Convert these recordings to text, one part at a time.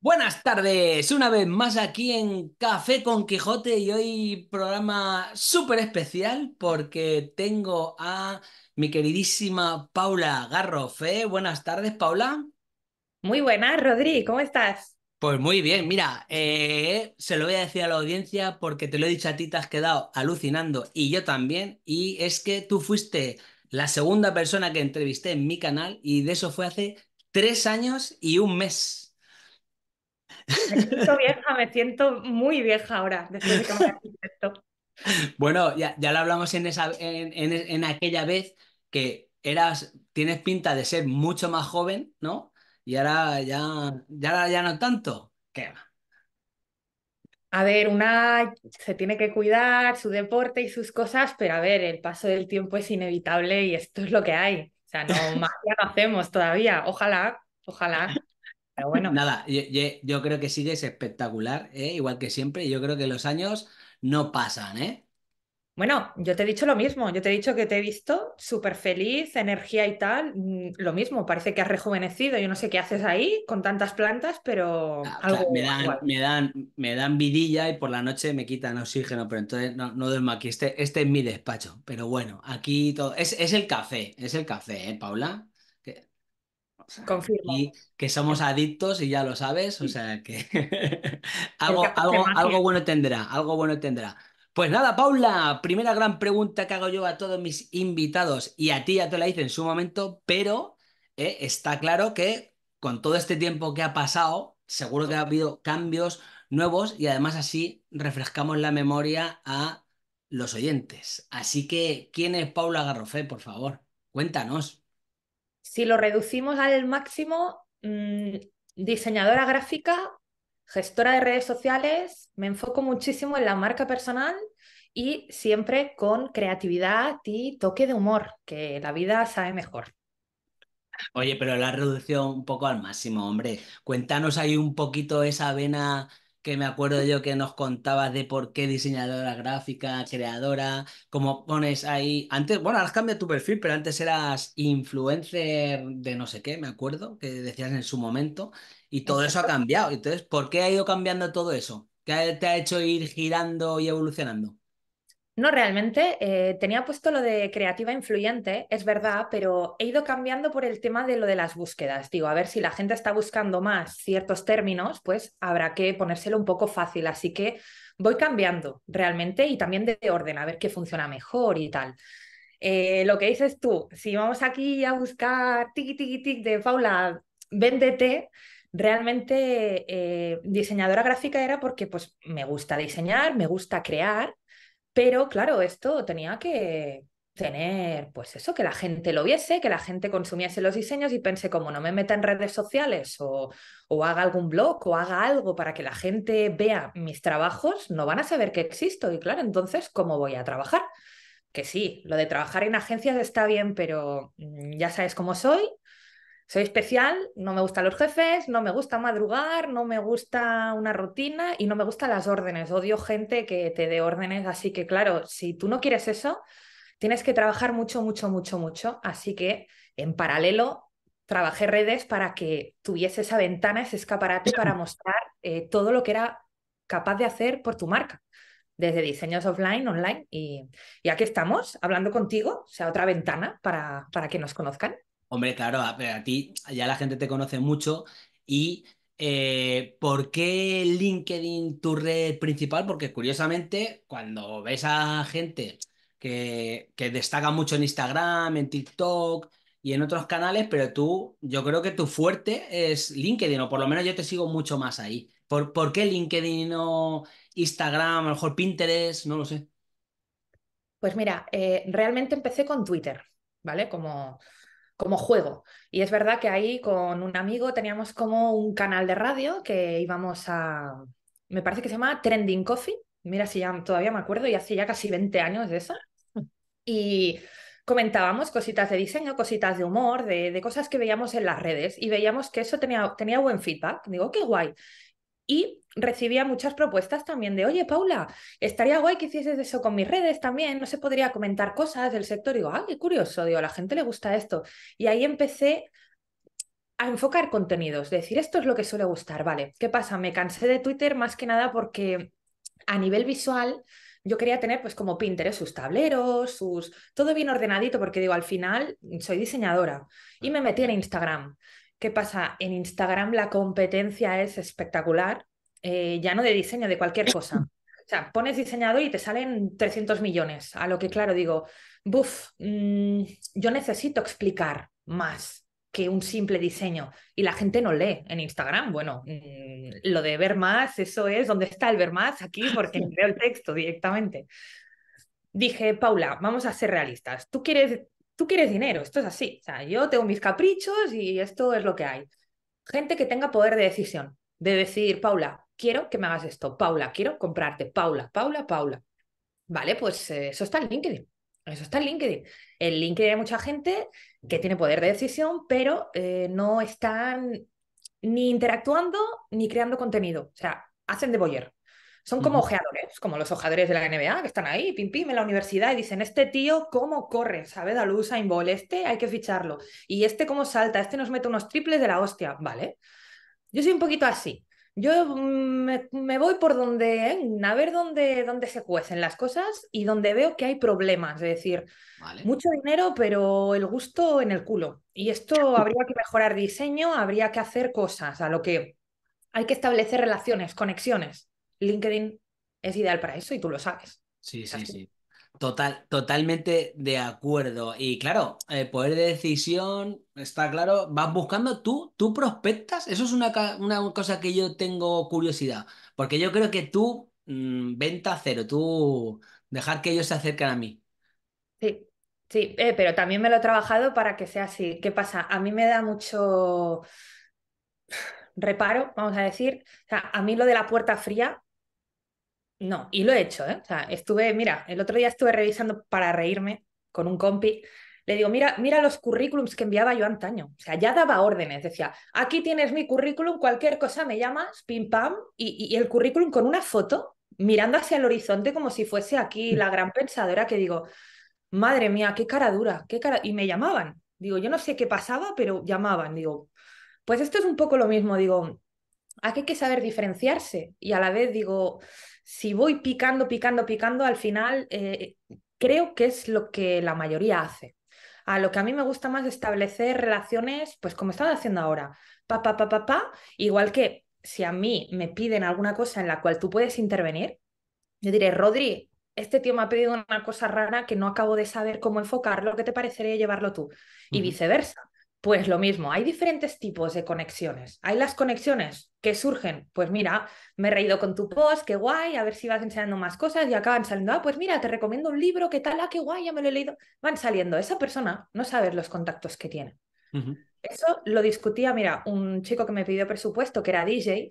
Buenas tardes, una vez más aquí en Café con Quijote y hoy programa súper especial porque tengo a mi queridísima Paula Garrofe. Buenas tardes, Paula. Muy buenas, Rodri, ¿cómo estás? Pues muy bien, mira, eh, se lo voy a decir a la audiencia porque te lo he dicho a ti, te has quedado alucinando y yo también, y es que tú fuiste la segunda persona que entrevisté en mi canal y de eso fue hace tres años y un mes. Me siento vieja, me siento muy vieja ahora, esto. Bueno, ya, ya, lo hablamos en, aquella vez que eras, tienes pinta de ser mucho más joven, ¿no? Y ahora ya, ya, ya no tanto. ¿Qué A ver, una se tiene que cuidar su deporte y sus cosas, pero a ver, el paso del tiempo es inevitable y esto es lo que hay. O sea, no, más ya no hacemos todavía. Ojalá, ojalá. Pero bueno. Nada, yo, creo que sigues espectacular, ¿eh? igual que siempre. Yo creo que los años no pasan, ¿eh? Bueno, yo te he dicho lo mismo, yo te he dicho que te he visto súper feliz, energía y tal, mm, lo mismo, parece que has rejuvenecido, yo no sé qué haces ahí con tantas plantas, pero ah, algo... me, dan, me, dan, vidilla y por la noche me quitan oxígeno, pero entonces no, duermo aquí, este, este, es mi despacho, pero bueno, aquí todo, es, el café, es el café, ¿eh, Paula? Que, que somos adictos y ya lo sabes, o sea que algo, algo, algo bueno tendrá, algo bueno tendrá. Pues nada, Paula, primera gran pregunta que hago yo a todos mis invitados y a ti ya te la hice en su momento, pero eh, está claro que con todo este tiempo que ha pasado, seguro que ha habido cambios nuevos y además así refrescamos la memoria a los oyentes. Así que, ¿quién es Paula Garrofé, por favor? Cuéntanos. Si lo reducimos al máximo, mm, diseñadora gráfica gestora de redes sociales, me enfoco muchísimo en la marca personal y siempre con creatividad y toque de humor, que la vida sabe mejor. Oye, pero la reducción un poco al máximo, hombre. Cuéntanos ahí un poquito esa vena que me acuerdo yo que nos contabas de por qué diseñadora gráfica, creadora, como pones ahí, antes, bueno, has cambiado tu perfil, pero antes eras influencer de no sé qué, me acuerdo, que decías en su momento, y todo eso ha cambiado. Entonces, ¿por qué ha ido cambiando todo eso? ¿Qué te ha hecho ir girando y evolucionando? No, realmente eh, tenía puesto lo de creativa influyente, es verdad, pero he ido cambiando por el tema de lo de las búsquedas. Digo, a ver si la gente está buscando más ciertos términos, pues habrá que ponérselo un poco fácil. Así que voy cambiando realmente y también de orden, a ver qué funciona mejor y tal. Eh, lo que dices tú, si vamos aquí a buscar tiki tiki tiqui de Paula, véndete, realmente eh, diseñadora gráfica era porque pues me gusta diseñar, me gusta crear, pero claro, esto tenía que tener, pues eso, que la gente lo viese, que la gente consumiese los diseños y pensé, como no me meta en redes sociales o, o haga algún blog o haga algo para que la gente vea mis trabajos, no van a saber que existo y claro, entonces, ¿cómo voy a trabajar? Que sí, lo de trabajar en agencias está bien, pero mm, ya sabes cómo soy, soy especial, no me gustan los jefes, no me gusta madrugar, no me gusta una rutina y no me gustan las órdenes. Odio gente que te dé órdenes, así que claro, si tú no quieres eso, tienes que trabajar mucho, mucho, mucho, mucho. Así que en paralelo trabajé redes para que tuviese esa ventana, ese escaparate para mostrar eh, todo lo que era capaz de hacer por tu marca, desde diseños offline, online. Y, y aquí estamos, hablando contigo, o sea, otra ventana para, para que nos conozcan. Hombre, claro, a, ti ya la gente te conoce mucho y eh, ¿por qué LinkedIn tu red principal? Porque curiosamente, cuando ves a gente que, destaca mucho en Instagram, en TikTok y en otros canales, pero tú, yo creo que tu fuerte es LinkedIn, o por lo menos yo te sigo mucho más ahí. ¿Por, qué LinkedIn o Instagram, a lo mejor Pinterest? No lo sé. Pues mira, eh, realmente empecé con Twitter, ¿vale? Como como juego. Y es verdad que ahí con un amigo teníamos como un canal de radio que íbamos a, me parece que se llama Trending Coffee, mira si ya todavía me acuerdo, y hace ya casi 20 años de eso. Y comentábamos cositas de diseño, cositas de humor, de, cosas que veíamos en las redes y veíamos que eso tenía, tenía buen feedback. Digo, oh, qué guay y recibía muchas propuestas también de, oye, Paula, estaría guay que hicieses eso con mis redes también, no se podría comentar cosas del sector. Y digo, ah, qué curioso, digo, a la gente le gusta esto. Y ahí empecé a enfocar contenidos, decir, esto es lo que suele gustar, vale. ¿Qué pasa? Me cansé de Twitter más que nada porque a nivel visual yo quería tener pues como Pinterest sus tableros, sus todo bien ordenadito porque digo, al final soy diseñadora y me metí en Instagram. ¿Qué pasa? En Instagram la competencia es espectacular, eh, ya no de diseño, de cualquier cosa. O sea, pones diseñador y te salen 300 millones, a lo que claro digo, buf, mm, yo necesito explicar más que un simple diseño y la gente no lee en Instagram. Bueno, mm, lo de ver más, eso es, donde está el ver más? Aquí, porque creo el texto directamente. Dije, Paula, vamos a ser realistas. Tú quieres tú quieres dinero, esto es así. O sea, yo tengo mis caprichos y esto es lo que hay. Gente que tenga poder de decisión, de decir, Paula, quiero que me hagas esto, Paula, quiero comprarte, Paula, Paula, Paula. Vale, pues eh, eso está en LinkedIn. Eso está en LinkedIn. En LinkedIn hay mucha gente que tiene poder de decisión, pero eh, no están ni interactuando ni creando contenido. O sea, hacen de boyer. Son como ojeadores, como los ojeadores de la NBA, que están ahí, pim pim, en la universidad, y dicen, este tío, ¿cómo corre? ¿Sabe da luz a Este hay que ficharlo. Y este, ¿cómo salta? Este nos mete unos triples de la hostia. Vale. Yo soy un poquito así. Yo mm, me, voy por donde, a ver dónde, dónde se cuecen las cosas y donde veo que hay problemas. Es decir, mucho dinero, pero el gusto en el culo. Y esto habría que mejorar diseño, habría que hacer cosas a lo que hay que establecer relaciones, conexiones. LinkedIn es ideal para eso y tú lo sabes. Sí, sí, sí. Total, totalmente de acuerdo. Y claro, el eh, poder de decisión, está claro, vas buscando tú, tú prospectas. Eso es una, cosa que yo tengo curiosidad, porque yo creo que tú, mm, venta cero, tú dejar que ellos se acercan a mí. Sí, sí, eh, pero también me lo he trabajado para que sea así. ¿Qué pasa? A mí me da mucho reparo, vamos a decir. O sea, a mí lo de la puerta fría no, y lo he hecho, ¿eh? O sea, estuve, mira, el otro día estuve revisando para reírme con un compi. Le digo, mira, mira los currículums que enviaba yo antaño. O sea, ya daba órdenes. Decía, aquí tienes mi currículum, cualquier cosa me llamas, pim pam, y, y el currículum con una foto mirando hacia el horizonte como si fuese aquí la gran pensadora que digo, madre mía, qué cara dura, qué cara. Y me llamaban. Digo, yo no sé qué pasaba, pero llamaban. Digo, pues esto es un poco lo mismo. Digo, hay que saber diferenciarse y a la vez digo, si voy picando, picando, picando, al final eh, creo que es lo que la mayoría hace. A lo que a mí me gusta más establecer relaciones, pues como estaba haciendo ahora, papá, papá, papá, igual que si a mí me piden alguna cosa en la cual tú puedes intervenir, yo diré, Rodri, este tío me ha pedido una cosa rara que no acabo de saber cómo enfocarlo, que te parecería llevarlo tú? Y viceversa. Pues lo mismo, hay diferentes tipos de conexiones. Hay las conexiones que surgen, pues mira, me he reído con tu post, qué guay, a ver si vas enseñando más cosas y acaban saliendo, ah, pues mira, te recomiendo un libro, qué tal, ah, qué guay, ya me lo he leído. Van saliendo. Esa persona no sabe los contactos que tiene. Eso lo discutía, mira, un chico que me pidió presupuesto, que era DJ,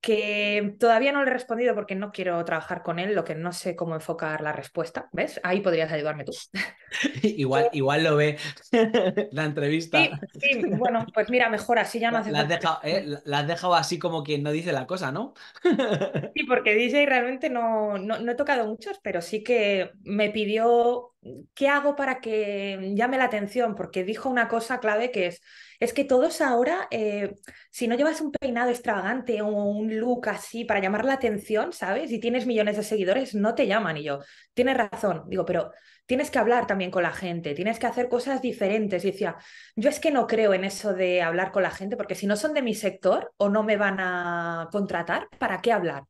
que todavía no le he respondido porque no quiero trabajar con él, lo que no sé cómo enfocar la respuesta, ¿ves? Ahí podrías ayudarme tú. igual, igual lo ve la entrevista. Sí, bueno, pues mira, mejor así ya no hace la, Has dejado, ¿eh? has dejado así como quien no dice la cosa, ¿no? sí, porque DJ realmente no, no he tocado muchos, pero sí que me pidió qué hago para que llame la atención, porque dijo una cosa clave que es es que todos ahora, eh, si no llevas un peinado extravagante o un look así para llamar la atención, ¿sabes? Y tienes millones de seguidores, no te llaman. Y yo, tienes razón, digo, pero tienes que hablar también con la gente, tienes que hacer cosas diferentes. Y decía, yo es que no creo en eso de hablar con la gente, porque si no son de mi sector o no me van a contratar, ¿para qué hablar?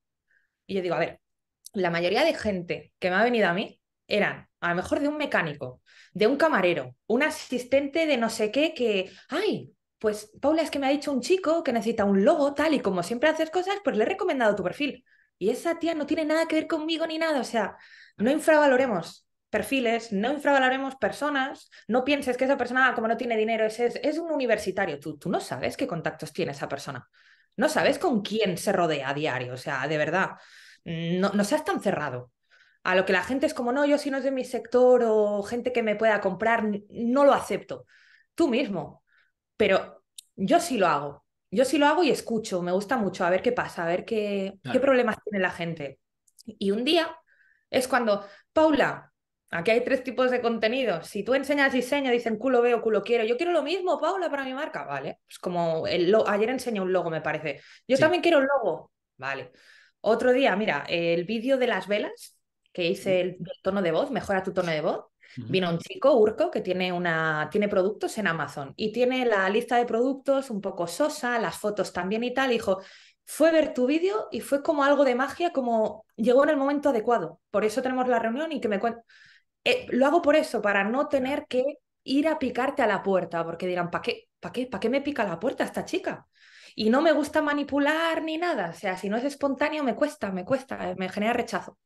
Y yo digo, a ver, la mayoría de gente que me ha venido a mí eran a lo mejor de un mecánico, de un camarero, un asistente de no sé qué que, ay, pues Paula es que me ha dicho un chico que necesita un logo tal y como siempre haces cosas, pues le he recomendado tu perfil. Y esa tía no tiene nada que ver conmigo ni nada, o sea, no infravaloremos perfiles, no infravaloremos personas, no pienses que esa persona, como no tiene dinero, es, es, un universitario, tú, tú no sabes qué contactos tiene esa persona, no sabes con quién se rodea a diario, o sea, de verdad, no, no seas tan cerrado, a lo que la gente es como, no, yo si no es de mi sector o gente que me pueda comprar, no lo acepto. Tú mismo. Pero yo sí lo hago. Yo sí lo hago y escucho. Me gusta mucho a ver qué pasa, a ver qué, qué problemas tiene la gente. Y un día es cuando, Paula, aquí hay tres tipos de contenido. Si tú enseñas diseño, dicen culo veo, culo quiero. Yo quiero lo mismo, Paula, para mi marca. Vale. es pues como el ayer enseñé un logo, me parece. Yo también quiero un logo. Vale. Otro día, mira, el vídeo de las velas que hice el, tono de voz, mejora tu tono de voz. Vino un chico, Urco, que tiene, una, tiene productos en Amazon y tiene la lista de productos un poco sosa, las fotos también y tal. dijo, fue ver tu vídeo y fue como algo de magia, como llegó en el momento adecuado. Por eso tenemos la reunión y que me cuente. Eh, lo hago por eso, para no tener que ir a picarte a la puerta, porque dirán, ¿para qué? qué? ¿Para qué me pica la puerta esta chica? Y no me gusta manipular ni nada. O sea, si no es espontáneo, me cuesta, me cuesta, eh, me genera rechazo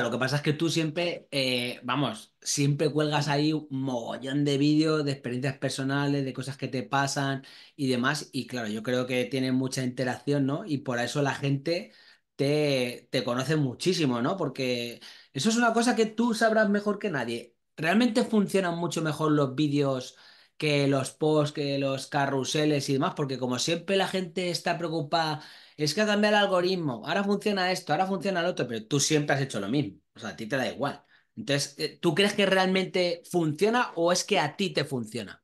lo que pasa es que tú siempre, eh, vamos, siempre cuelgas ahí un mogollón de vídeos, de experiencias personales, de cosas que te pasan y demás. Y claro, yo creo que tiene mucha interacción, ¿no? Y por eso la gente te, te conoce muchísimo, ¿no? Porque eso es una cosa que tú sabrás mejor que nadie. Realmente funcionan mucho mejor los vídeos que los posts, que los carruseles y demás, porque como siempre la gente está preocupada es que ha cambiado el algoritmo, ahora funciona esto, ahora funciona el otro, pero tú siempre has hecho lo mismo, o sea, a ti te da igual. Entonces, eh, ¿tú crees que realmente funciona o es que a ti te funciona?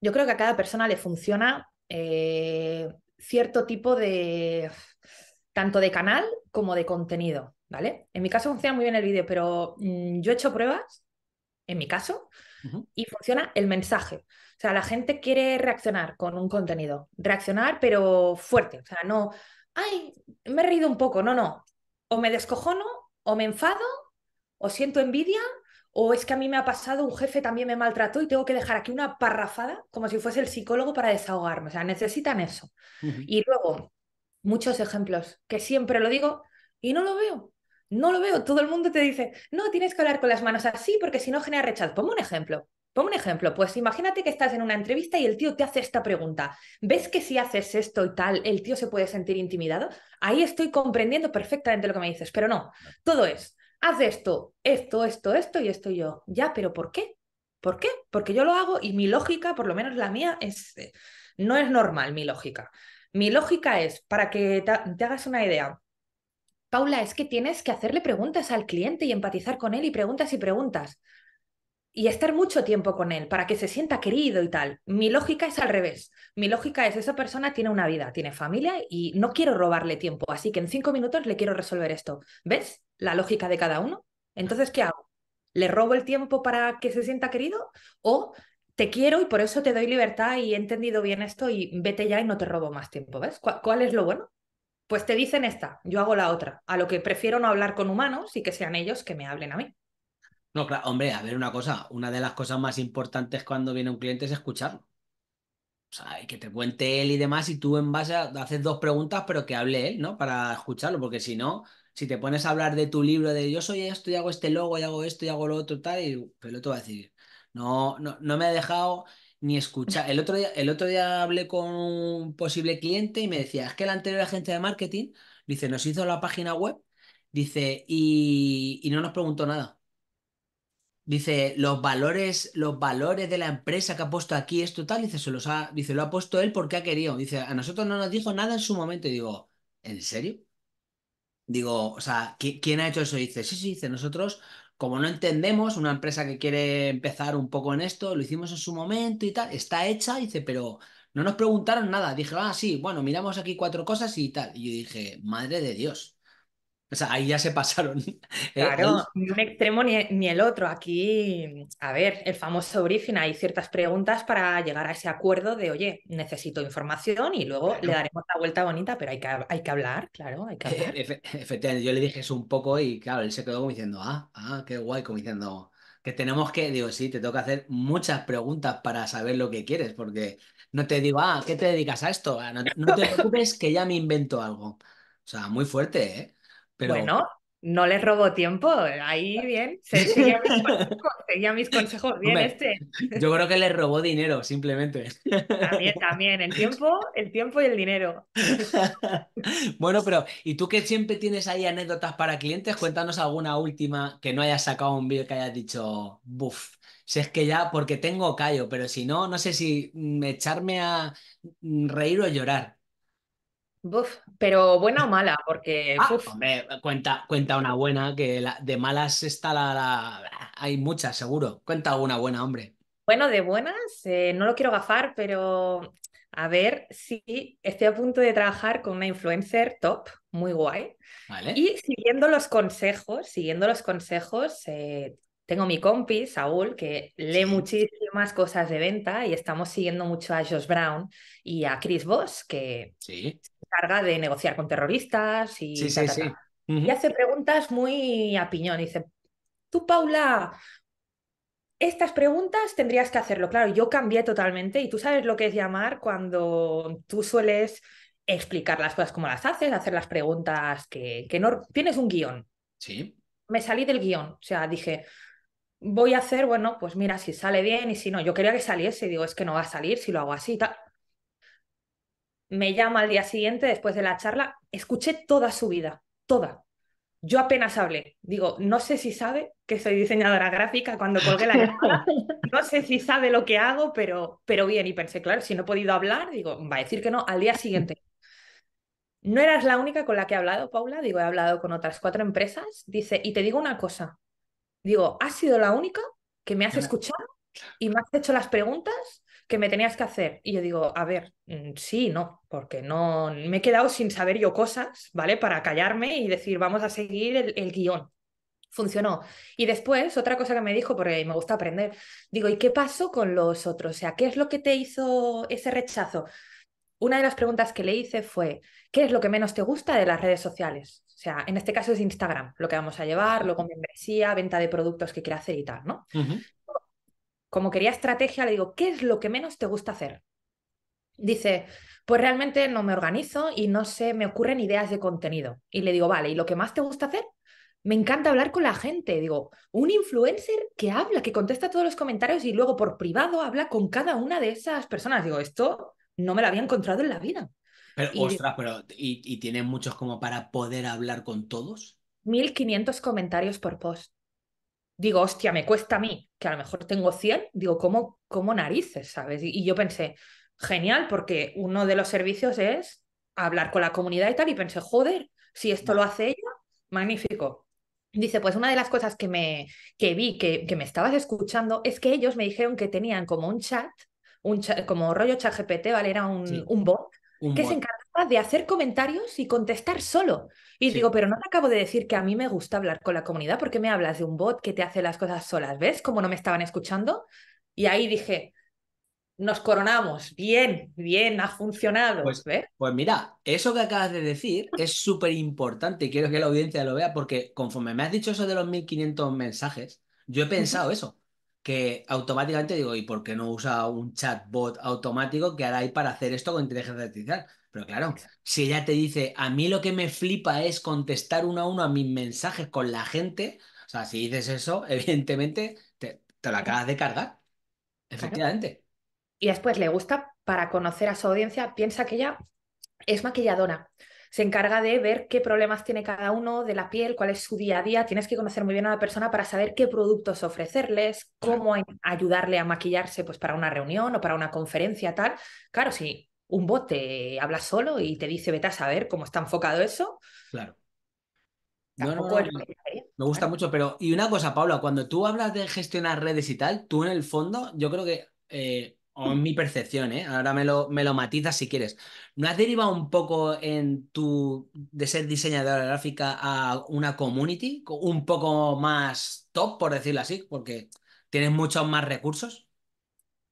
Yo creo que a cada persona le funciona eh, cierto tipo de, tanto de canal como de contenido, ¿vale? En mi caso funciona muy bien el vídeo, pero mm, yo he hecho pruebas, en mi caso, y funciona el mensaje. O sea, la gente quiere reaccionar con un contenido, reaccionar pero fuerte, o sea, no, ay, me he reído un poco, no, no, o me descojono, o me enfado, o siento envidia, o es que a mí me ha pasado, un jefe también me maltrató y tengo que dejar aquí una parrafada como si fuese el psicólogo para desahogarme, o sea, necesitan eso. Y luego, muchos ejemplos, que siempre lo digo y no lo veo. No lo veo, todo el mundo te dice, no, tienes que hablar con las manos así porque si no genera rechazo. Pongo un ejemplo. Pongo un ejemplo, pues imagínate que estás en una entrevista y el tío te hace esta pregunta. ¿Ves que si haces esto y tal, el tío se puede sentir intimidado? Ahí estoy comprendiendo perfectamente lo que me dices, pero no, todo es, haz esto, esto, esto, esto y esto yo. Ya, pero ¿por qué? ¿Por qué? Porque yo lo hago y mi lógica, por lo menos la mía, es, eh, no es normal mi lógica. Mi lógica es, para que te hagas una idea, Paula, es que tienes que hacerle preguntas al cliente y empatizar con él y preguntas y preguntas y estar mucho tiempo con él para que se sienta querido y tal. Mi lógica es al revés. Mi lógica es esa persona tiene una vida, tiene familia y no quiero robarle tiempo, así que en cinco minutos le quiero resolver esto. ¿Ves la lógica de cada uno? Entonces, ¿qué hago? ¿Le robo el tiempo para que se sienta querido? ¿O te quiero y por eso te doy libertad y he entendido bien esto y vete ya y no te robo más tiempo? ¿Ves? ¿Cuál, cuál es lo bueno? Pues te dicen esta, yo hago la otra, a lo que prefiero no hablar con humanos y que sean ellos que me hablen a mí. No, claro, hombre, a ver una cosa, una de las cosas más importantes cuando viene un cliente es escucharlo. O sea, que te cuente él y demás, y tú en base a, haces dos preguntas, pero que hable él, ¿no? Para escucharlo, porque si no, si te pones a hablar de tu libro, de yo soy esto y hago este logo y hago esto y hago lo otro, tal, y el va a decir, no, no, no me ha dejado ni escuchar. El otro, día, el otro día hablé con un posible cliente y me decía, es que la anterior agencia de marketing, dice, nos hizo la página web, dice, y no nos preguntó nada. Dice, los valores, los valores de la empresa que ha puesto aquí es total. dice, se los ha, dice, lo ha puesto él porque ha querido. Dice, a nosotros no nos dijo nada en su momento. Y digo, ¿en serio? Digo, o sea, ¿quién ha hecho eso? dice, sí, sí, dice, nosotros, como no entendemos, una empresa que quiere empezar un poco en esto, lo hicimos en su momento y tal, está hecha, dice, pero no nos preguntaron nada. Dije, ah, sí, bueno, miramos aquí cuatro cosas y tal. Y yo dije, madre de Dios. O sea, ahí ya se pasaron. Eh, claro, ni un extremo ni, el otro. Aquí, a ver, el famoso briefing, hay ciertas preguntas para llegar a ese acuerdo de, oye, necesito información y luego le daremos la vuelta bonita, pero hay que, hay que hablar, claro, hay que e-, e-, hablar. efectivamente, yo le dije eso un poco y claro, él se quedó como diciendo, ah, ah, qué guay, como diciendo, que tenemos que, digo, sí, te toca hacer muchas preguntas para saber lo que quieres, porque no te digo, ah, ¿qué te dedicas a esto? Ah, no te preocupes que ya me invento algo. O sea, muy fuerte, ¿eh? Bueno, no les robó tiempo, ahí bien, seguía mis consejos, bien este. Yo creo que les robó dinero, simplemente. También, también, el tiempo, el tiempo y el dinero. Bueno, pero, ¿y tú que siempre tienes ahí anécdotas para clientes? Cuéntanos alguna última que no hayas sacado un vídeo que hayas dicho, buf, si es que ya, porque tengo callo, pero si no, no sé si mm, echarme a mm, reír o llorar pero buena o mala, porque. Ah, hombre, cuenta, cuenta una buena, que de malas está la, Hay muchas, seguro. Cuenta alguna buena, hombre. Bueno, de buenas, eh, no lo quiero gafar, pero a ver si sí, estoy a punto de trabajar con una influencer top, muy guay. Y siguiendo los consejos, siguiendo los consejos, eh, tengo mi compi, Saúl, que lee muchísimas cosas de venta y estamos siguiendo mucho a Josh Brown y a Chris Voss, que sí carga de negociar con terroristas y, hace preguntas muy a piñón. Dice, tú, Paula, estas preguntas tendrías que hacerlo. Claro, yo cambié totalmente y tú sabes lo que es llamar cuando tú sueles explicar las cosas como las haces, hacer las preguntas que, que no... Tienes un guión. Sí. Me salí del guión, o sea, dije, voy a hacer, bueno, pues mira, si sale bien y si no, yo quería que saliese, digo, es que no va a salir si lo hago así. Tal me llama al día siguiente después de la charla, escuché toda su vida, toda. Yo apenas hablé. Digo, no sé si sabe que soy diseñadora gráfica cuando colgué la llamada. No sé si sabe lo que hago, pero, pero bien. Y pensé, claro, si no he podido hablar, digo, va a decir que no al día siguiente. No eras la única con la que he hablado, Paula. Digo, he hablado con otras cuatro empresas. Dice, y te digo una cosa. Digo, has sido la única que me has escuchado y me has hecho las preguntas que me tenías que hacer. Y yo digo, a ver, mm, sí, no, porque no me he quedado sin saber yo cosas, ¿vale? Para callarme y decir, vamos a seguir el, guión. Funcionó. Y después, otra cosa que me dijo, porque me gusta aprender, digo, ¿y qué pasó con los otros? O sea, ¿qué es lo que te hizo ese rechazo? Una de las preguntas que le hice fue, ¿qué es lo que menos te gusta de las redes sociales? O sea, en este caso es Instagram, lo que vamos a llevar, luego membresía, venta de productos que quiera hacer y tal, ¿no? como quería estrategia, le digo, ¿qué es lo que menos te gusta hacer? Dice, pues realmente no me organizo y no se me ocurren ideas de contenido. Y le digo, vale, ¿y lo que más te gusta hacer? Me encanta hablar con la gente. Digo, un influencer que habla, que contesta todos los comentarios y luego por privado habla con cada una de esas personas. Digo, esto no me lo había encontrado en la vida. Pero, ostras, pero, ¿y, ¿y muchos como para poder hablar con todos? 1500 comentarios por post digo, hostia, me cuesta a mí, que a lo mejor tengo 100, digo, ¿cómo, cómo narices, sabes? Y, yo pensé, genial, porque uno de los servicios es hablar con la comunidad y tal, y pensé, joder, si esto lo hace ella, magnífico. Dice, pues una de las cosas que, me, que vi, que, que me estabas escuchando, es que ellos me dijeron que tenían como un chat, un como rollo chat GPT, ¿vale? Era un, un bot, que se encarga de hacer comentarios y contestar solo. Y digo, pero no te acabo de decir que a mí me gusta hablar con la comunidad, porque me hablas de un bot que te hace las cosas solas? ¿Ves como no me estaban escuchando? Y ahí dije, nos coronamos, bien, bien, ha funcionado. Pues, pues mira, eso que acabas de decir es súper importante y quiero que la audiencia lo vea, porque conforme me has dicho eso de los 1500 mensajes, yo he pensado eso que automáticamente digo, ¿y por qué no usa un chatbot automático que hará ahí para hacer esto con inteligencia artificial? Pero claro, si ella te dice, a mí lo que me flipa es contestar uno a uno a mis mensajes con la gente, o sea, si dices eso, evidentemente te, te lo acabas de cargar. Efectivamente. Y después le gusta para conocer a su audiencia, piensa que ella es maquilladora. Se encarga de ver qué problemas tiene cada uno de la piel, cuál es su día a día. Tienes que conocer muy bien a la persona para saber qué productos ofrecerles, cómo ayudarle a maquillarse pues, para una reunión o para una conferencia, tal. Claro, sí un bot te eh, habla solo y te dice, vete a saber cómo está enfocado eso. Claro. ¿eh? me gusta mucho, pero. Y una cosa, Paula, cuando tú hablas de gestionar redes y tal, tú en el fondo, yo creo que. Eh, o en mi percepción, ¿eh? ahora me lo, me lo matizas si quieres. ¿No has derivado un poco en tu. de ser diseñadora gráfica a una community? Un poco más top, por decirlo así, porque tienes muchos más recursos.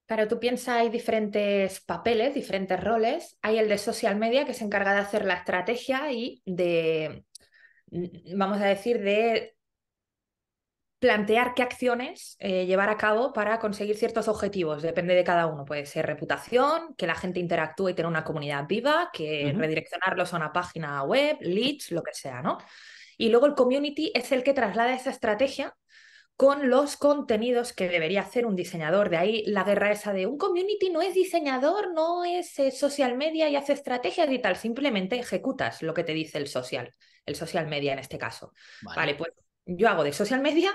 Claro, tú piensas, hay diferentes papeles, diferentes roles. Hay el de social media que se encarga de hacer la estrategia y de, mm, vamos a decir, de plantear qué acciones eh, llevar a cabo para conseguir ciertos objetivos. Depende de cada uno. Puede ser reputación, que la gente interactúe y tenga una comunidad viva, que redireccionarlos a una página web, leads, lo que sea, ¿no? Y luego el community es el que traslada esa estrategia con los contenidos que debería hacer un diseñador. De ahí la guerra esa de un community no es diseñador, no es eh, social media y hace estrategias y tal, simplemente ejecutas lo que te dice el social, el social media en este caso. Vale, pues yo hago de social media,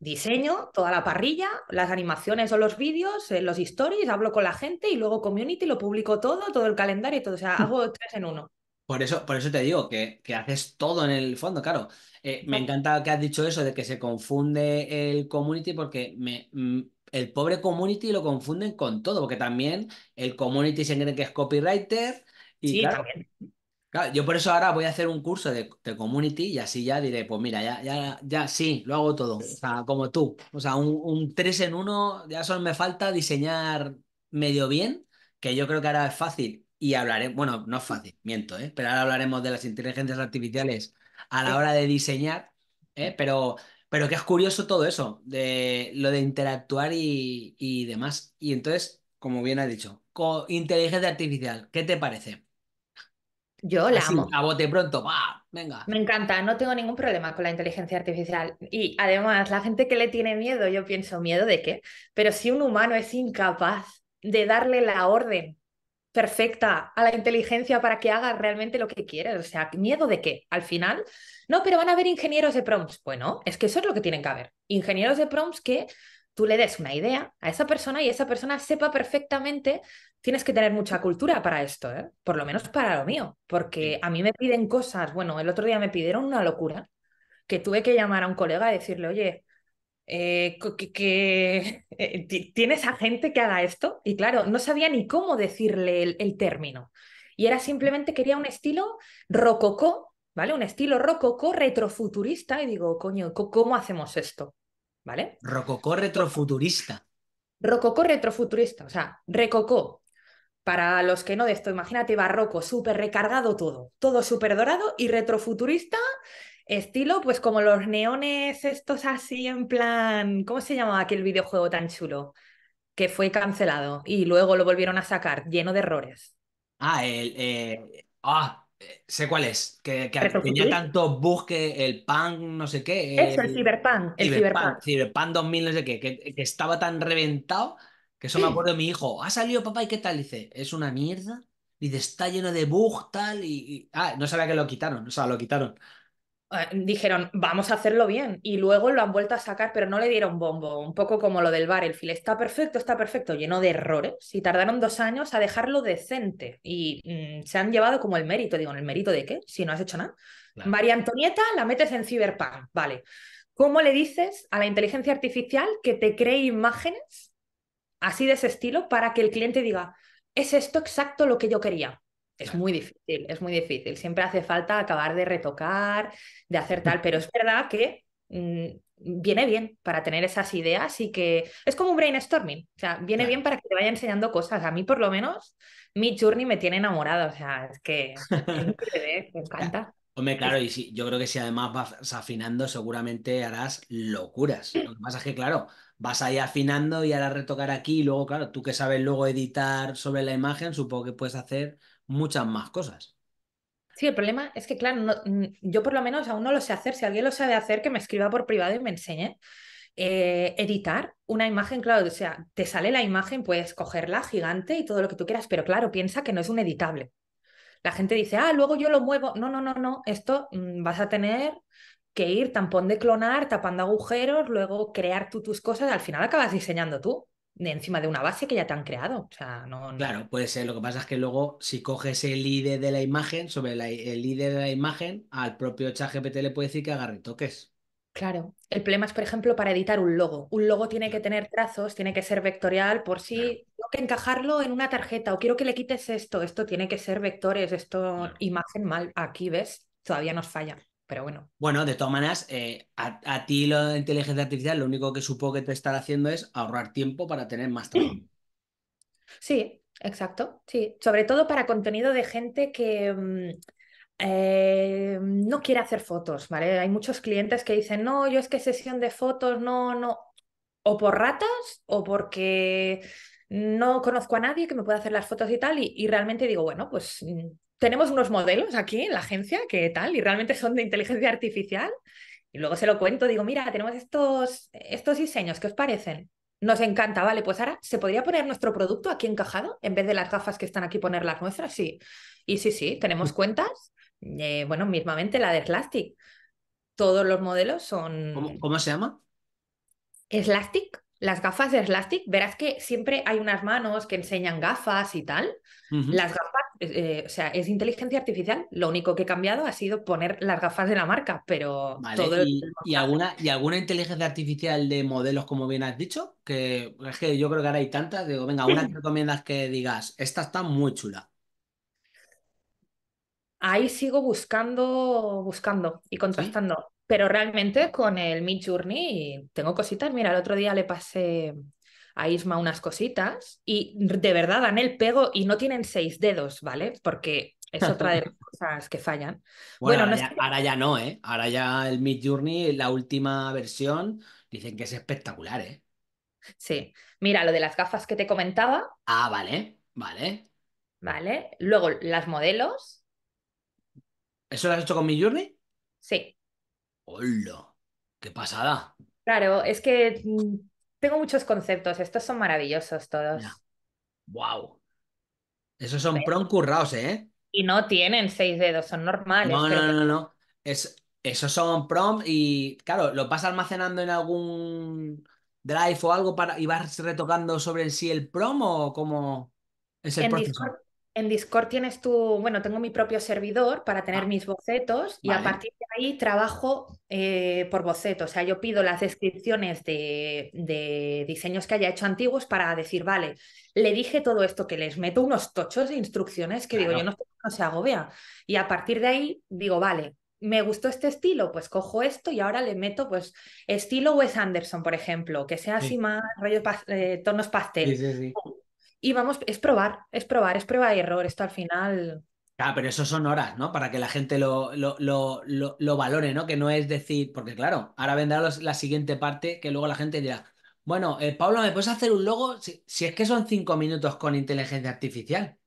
diseño toda la parrilla, las animaciones o los vídeos, eh, los stories, hablo con la gente y luego community, lo publico todo, todo el calendario y todo, o sea, hago tres en uno. Por eso, por eso te digo que, que haces todo en el fondo, claro. Eh, me encanta que has dicho eso de que se confunde el community porque me, mm, el pobre community lo confunden con todo, porque también el community se cree que es copywriter y sí, yo por eso ahora voy a hacer un curso de, community y así ya diré, pues mira, ya, ya, ya sí, lo hago todo, o sea, como tú. O sea, un, un tres en uno, ya solo me falta diseñar medio bien, que yo creo que ahora es fácil y hablaré, bueno, no es fácil, miento, ¿eh? pero ahora hablaremos de las inteligencias artificiales a la hora de diseñar, ¿eh? pero, pero que es curioso todo eso, de lo de interactuar y, demás. Y entonces, como bien ha dicho, con inteligencia artificial, ¿qué te parece? Yo la amo. A bote pronto, va, venga. Me encanta, no tengo ningún problema con la inteligencia artificial. Y además, la gente que le tiene miedo, yo pienso, ¿miedo de qué? Pero si un humano es incapaz de darle la orden perfecta a la inteligencia para que haga realmente lo que quieres. O sea, ¿miedo de qué? Al final, no, pero van a haber ingenieros de prompts. Bueno, es que eso es lo que tienen que haber. Ingenieros de prompts que tú le des una idea a esa persona y esa persona sepa perfectamente, tienes que tener mucha cultura para esto, ¿eh? por lo menos para lo mío, porque a mí me piden cosas, bueno, el otro día me pidieron una locura, que tuve que llamar a un colega y decirle, oye, eh, que, eh, tienes a gente que haga esto y claro, no sabía ni cómo decirle el, término. Y era simplemente quería un estilo rococó, ¿vale? Un estilo rococó retrofuturista y digo, coño, ¿cómo hacemos esto? ¿Vale? Rococó retrofuturista. Rococó retrofuturista, o sea, recocó. Para los que no de esto, imagínate barroco, súper recargado todo, todo súper dorado y retrofuturista, Estilo, pues como los neones estos así en plan, ¿cómo se llamaba aquel videojuego tan chulo? Que fue cancelado y luego lo volvieron a sacar, lleno de errores. Ah, el... Eh, ah, eh, sé cuál es, que, tenía tantos bugs que el PAN no sé qué. El, Eso, el Cyberpunk. El Cyberpunk. Cyberpunk 2000 no sé qué, que, estaba tan reventado que eso me acuerdo de mi hijo. Ha salido papá y qué tal, dice, es una mierda. Dice, está lleno de bug tal, y... Ah, no sabía que lo quitaron, o sea, lo quitaron. Eh, dijeron, vamos a hacerlo bien. Y luego lo han vuelto a sacar, pero no le dieron bombo. Un poco como lo del bar el file Está perfecto, está perfecto, lleno de errores. Y tardaron dos años a dejarlo decente. Y mm, se han llevado como el mérito. Digo, ¿el mérito de qué? Si no has hecho nada. María Antonieta la metes en Cyberpunk. Vale. ¿Cómo le dices a la inteligencia artificial que te cree imágenes así de ese estilo para que el cliente diga, es esto exacto lo que yo quería? Es muy difícil, es muy difícil. Siempre hace falta acabar de retocar, de hacer tal, pero es verdad que mm, viene bien para tener esas ideas y que es como un brainstorming, o sea, viene bien para que te vaya enseñando cosas. A mí por lo menos mi journey me tiene enamorado. o sea, es que me encanta. Hombre, claro, y yo creo que si además vas afinando, seguramente harás locuras. Lo que pasa es que, claro, vas ahí afinando y harás retocar aquí, y luego, claro, tú que sabes luego editar sobre la imagen, supongo que puedes hacer muchas más cosas. Sí, el problema es que, claro, yo por lo menos aún no lo sé hacer. Si alguien lo sabe hacer, que me escriba por privado y me enseñe. Eh, editar una imagen, claro, o sea, te sale la imagen, puedes cogerla gigante y todo lo que tú quieras, pero claro, piensa que no es un editable. La gente dice, ah, luego yo lo muevo. No, no, no, no, esto mm, vas a tener que ir tampón de clonar, tapando agujeros, luego crear tú tus cosas, al final acabas diseñando tú encima de una base que ya te han creado. O sea, no, Claro, puede ser. Lo que pasa es que luego, si coges el ID de la imagen, sobre el ID de la imagen, al propio ChatGPT le puede decir que agarre toques. Claro. El problema es, por ejemplo, para editar un logo. Un logo tiene que tener trazos, tiene que ser vectorial por si sí. tengo que encajarlo en una tarjeta o quiero que le quites esto. Esto tiene que ser vectores, esto imagen mal. Aquí ves, todavía nos falla pero bueno. Bueno, de todas maneras, eh, a, ti lo de inteligencia artificial lo único que supongo que te estará haciendo es ahorrar tiempo para tener más trabajo. Sí, exacto, sí. Sobre todo para contenido de gente que... Mm, eh, no quiere hacer fotos, ¿vale? Hay muchos clientes que dicen, no, yo es que sesión de fotos, no, no, o por ratas o porque no conozco a nadie que me pueda hacer las fotos y tal, y realmente digo, bueno, pues mm, tenemos unos modelos aquí en la agencia que tal, y realmente son de inteligencia artificial. Y luego se lo cuento, digo, mira, tenemos estos, estos diseños, ¿qué os parecen? Nos encanta, vale, pues ahora, ¿se podría poner nuestro producto aquí encajado en vez de las gafas que están aquí poner las nuestras? Sí. Y sí, sí, tenemos mm. cuentas, eh, bueno, mismamente la de Slastic. Todos los modelos son... ¿Cómo, cómo se llama? Slastic. Las gafas de Slastic, verás que siempre hay unas manos que enseñan gafas y tal. Las gafas, eh, eh, o sea, es inteligencia artificial. Lo único que he cambiado ha sido poner las gafas de la marca, pero todo ¿Y, alguna, ¿Y alguna inteligencia artificial de modelos, como bien has dicho? Que es que yo creo que ahora hay tantas. Digo, venga, una que recomiendas que digas, esta está muy chula. Ahí sigo buscando, buscando y contrastando. Pero realmente con el Mid Journey tengo cositas. Mira, el otro día le pasé a Isma unas cositas y de verdad dan el pego y no tienen seis dedos, ¿vale? Porque es otra de las cosas que fallan. Bueno, ahora, ya, no, ¿eh? Ahora ya el Mid Journey, la última versión, dicen que es espectacular, ¿eh? Sí. Mira, lo de las gafas que te comentaba. Ah, vale, vale. Vale. Luego, las modelos. ¿Eso lo has hecho con Mid Journey? Sí. ¡Hola! ¡Qué pasada! Claro, es que mm, tengo muchos conceptos. Estos son maravillosos todos. ¡Guau! ¡Wow! Esos son prom currados, ¿eh? Y no tienen seis dedos, son normales. No, no, no, no, Es, esos son prom y, claro, lo vas almacenando en algún drive o algo para, y vas retocando sobre sí el prom o cómo es el proceso. En Discord tienes tu, bueno, tengo mi propio servidor para tener ah. mis bocetos y a partir de ahí trabajo eh, por bocetos. O sea, yo pido las descripciones de, diseños que haya hecho antiguos para decir, vale, le dije todo esto, que les meto unos tochos de instrucciones que digo, yo no, no se agobia. Y a partir de ahí digo, vale, me gustó este estilo, pues cojo esto y ahora le meto pues estilo Wes Anderson, por ejemplo, que sea así más rollo eh, tonos pastel. Sí, sí, y vamos, es probar, es probar, es prueba y error, esto al final... Ah, pero eso son horas, ¿no? Para que la gente lo, lo, lo, valore, ¿no? Que no es decir, porque claro, ahora vendrá la siguiente parte que luego la gente dirá, bueno, eh, Pablo, ¿me puedes hacer un logo? Si, si, es que son cinco minutos con inteligencia artificial.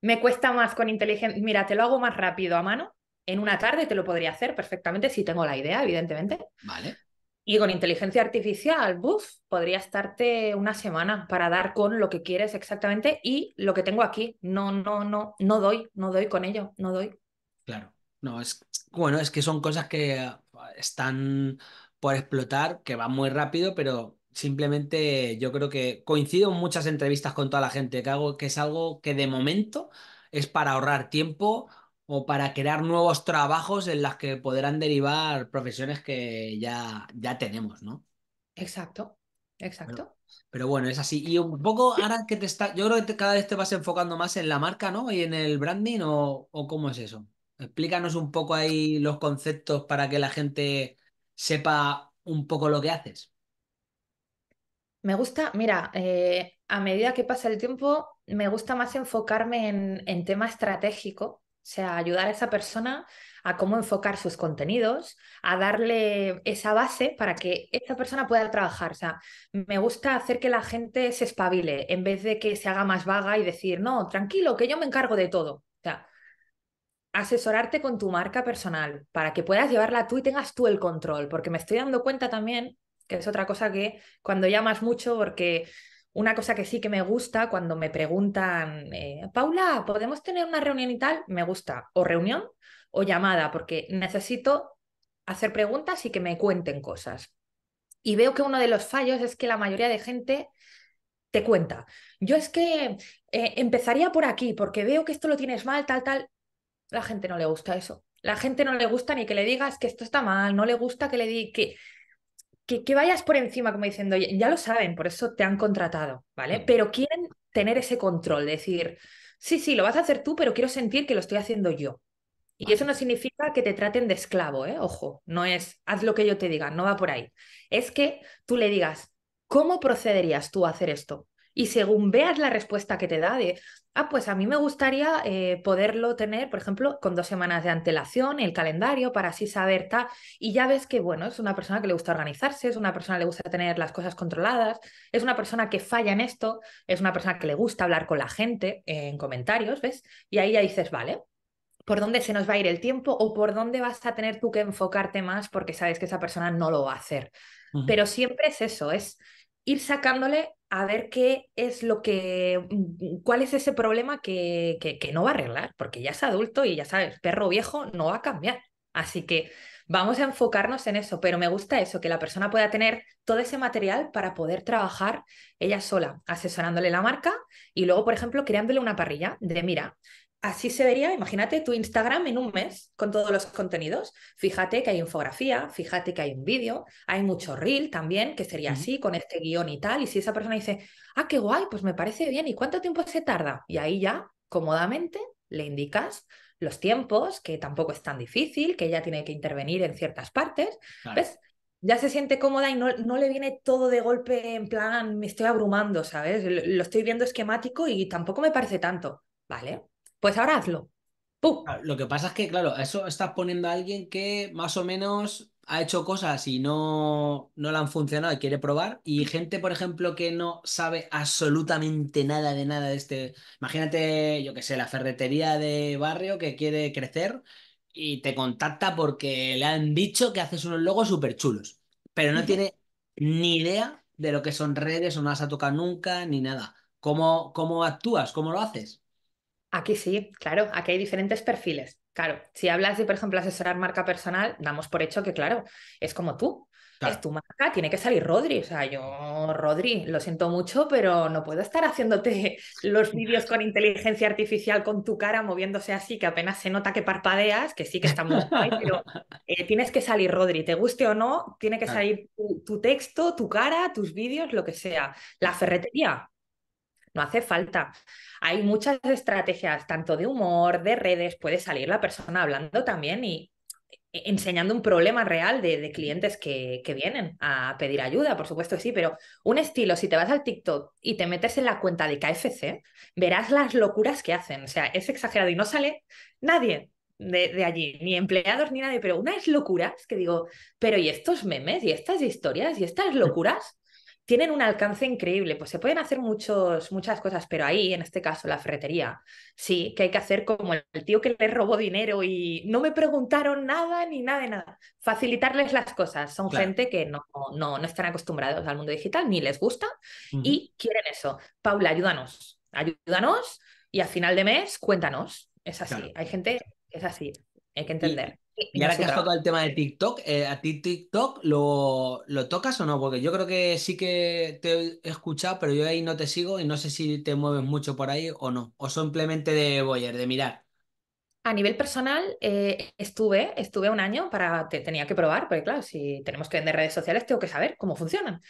Me cuesta más con inteligencia. Mira, te lo hago más rápido a mano. En una tarde te lo podría hacer perfectamente si tengo la idea, evidentemente. Vale. Y con inteligencia artificial, podría estarte una semana para dar con lo que quieres exactamente y lo que tengo aquí. No, no, no, no doy, no doy con ello, no doy. Claro, no, es bueno, es que son cosas que eh, están por explotar, que van muy rápido, pero simplemente yo creo que coincido en muchas entrevistas con toda la gente, que, hago, que es algo que de momento es para ahorrar tiempo, o para crear nuevos trabajos en las que podrán derivar profesiones que ya, ya tenemos, ¿no? Exacto, exacto. Pero, bueno, es así. Y un poco ahora que te está, yo creo que cada vez te vas enfocando más en la marca, ¿no? Y en el branding, ¿o, cómo es eso? Explícanos un poco ahí los conceptos para que la gente sepa un poco lo que haces. Me gusta, mira, eh, a medida que pasa el tiempo, me gusta más enfocarme en, en tema estratégico, o sea, ayudar a esa persona a cómo enfocar sus contenidos, a darle esa base para que esa persona pueda trabajar. O sea, me gusta hacer que la gente se espabile en vez de que se haga más vaga y decir, no, tranquilo, que yo me encargo de todo. O sea, asesorarte con tu marca personal para que puedas llevarla tú y tengas tú el control, porque me estoy dando cuenta también que es otra cosa que cuando llamas mucho, porque una cosa que sí que me gusta cuando me preguntan, eh, Paula, ¿podemos tener una reunión y tal? Me gusta o reunión o llamada, porque necesito hacer preguntas y que me cuenten cosas. Y veo que uno de los fallos es que la mayoría de gente te cuenta. Yo es que eh, empezaría por aquí, porque veo que esto lo tienes mal, tal, tal. La gente no le gusta eso. La gente no le gusta ni que le digas que esto está mal, no le gusta que le diga que que, vayas por encima como diciendo, ya lo saben, por eso te han contratado, ¿vale? Mm. Pero quieren tener ese control, decir, sí, sí, lo vas a hacer tú, pero quiero sentir que lo estoy haciendo yo. Y eso no significa que te traten de esclavo, ¿eh? Ojo, no es haz lo que yo te diga, no va por ahí. Es que tú le digas, ¿cómo procederías tú a hacer esto? Y según veas la respuesta que te da de, ah, pues a mí me gustaría eh, poderlo tener, por ejemplo, con dos semanas de antelación, el calendario, para así saber tal. Y ya ves que, bueno, es una persona que le gusta organizarse, es una persona que le gusta tener las cosas controladas, es una persona que falla en esto, es una persona que le gusta hablar con la gente eh, en comentarios, ¿ves? Y ahí ya dices, vale, por dónde se nos va a ir el tiempo o por dónde vas a tener tú que enfocarte más porque sabes que esa persona no lo va a hacer. Pero siempre es eso, es ir sacándole a ver qué es lo que, mm, cuál es ese problema que, que, no va a arreglar, porque ya es adulto y ya sabes, perro viejo no va a cambiar. Así que vamos a enfocarnos en eso, pero me gusta eso, que la persona pueda tener todo ese material para poder trabajar ella sola, asesorándole la marca y luego, por ejemplo, creándole una parrilla de, mira, Así se vería, imagínate tu Instagram en un mes con todos los contenidos. Fíjate que hay infografía, fíjate que hay un vídeo, hay mucho reel también, que sería así, con este guión y tal. Y si esa persona dice, ah, qué guay, pues me parece bien, ¿y cuánto tiempo se tarda? Y ahí ya, cómodamente, le indicas los tiempos, que tampoco es tan difícil, que ella tiene que intervenir en ciertas partes. ¿Ves? ya se siente cómoda y no, no, le viene todo de golpe en plan, me estoy abrumando, ¿sabes? Lo estoy viendo esquemático y tampoco me parece tanto, ¿vale? pues ahora hazlo. Lo que pasa es que, claro, eso estás poniendo a alguien que más o menos ha hecho cosas y no, no le han funcionado y quiere probar. Y gente, por ejemplo, que no sabe absolutamente nada de nada de este. Imagínate, yo qué sé, la ferretería de barrio que quiere crecer y te contacta porque le han dicho que haces unos logos súper chulos, pero no tiene ni idea de lo que son redes o no las ha tocado nunca ni nada. ¿Cómo, cómo actúas? ¿Cómo lo haces? Aquí sí, claro, aquí hay diferentes perfiles. Claro, si hablas de, por ejemplo, asesorar marca personal, damos por hecho que, claro, es como tú. Es tu marca, tiene que salir Rodri. O sea, yo, Rodri, lo siento mucho, pero no puedo estar haciéndote los vídeos con inteligencia artificial con tu cara moviéndose así, que apenas se nota que parpadeas, que sí que estamos muy pero eh, tienes que salir Rodri, te guste o no, tiene que salir tu texto, tu cara, tus vídeos, lo que sea. La ferretería, no hace falta. Hay muchas estrategias, tanto de humor, de redes, puede salir la persona hablando también y e, enseñando un problema real de, clientes que, vienen a pedir ayuda, por supuesto que sí, pero un estilo, si te vas al TikTok y te metes en la cuenta de KFC, verás las locuras que hacen, o sea, es exagerado y no sale nadie de, de allí, ni empleados ni nadie, pero una unas locuras que digo, pero ¿y estos memes y estas historias y estas locuras? tienen un alcance increíble, pues se pueden hacer muchos, muchas cosas, pero ahí, en este caso, la ferretería, sí, que hay que hacer como el tío que le robó dinero y no me preguntaron nada ni nada de nada. Facilitarles las cosas. Son gente que no, no, están acostumbrados al mundo digital, ni les gusta y quieren eso. Paula, ayúdanos, ayúdanos y a final de mes cuéntanos. Es así, hay gente, es así, hay que entender. Y ahora que has tocado el tema de TikTok, eh, ¿a ti TikTok lo, tocas o no? Porque yo creo que sí que te he escuchado, pero yo ahí no te sigo y no sé si te mueves mucho por ahí o no. O simplemente de voyer de mirar. A nivel personal, eh, estuve, estuve un año para, te, tenía que probar, porque claro, si tenemos que vender redes sociales, tengo que saber cómo funcionan.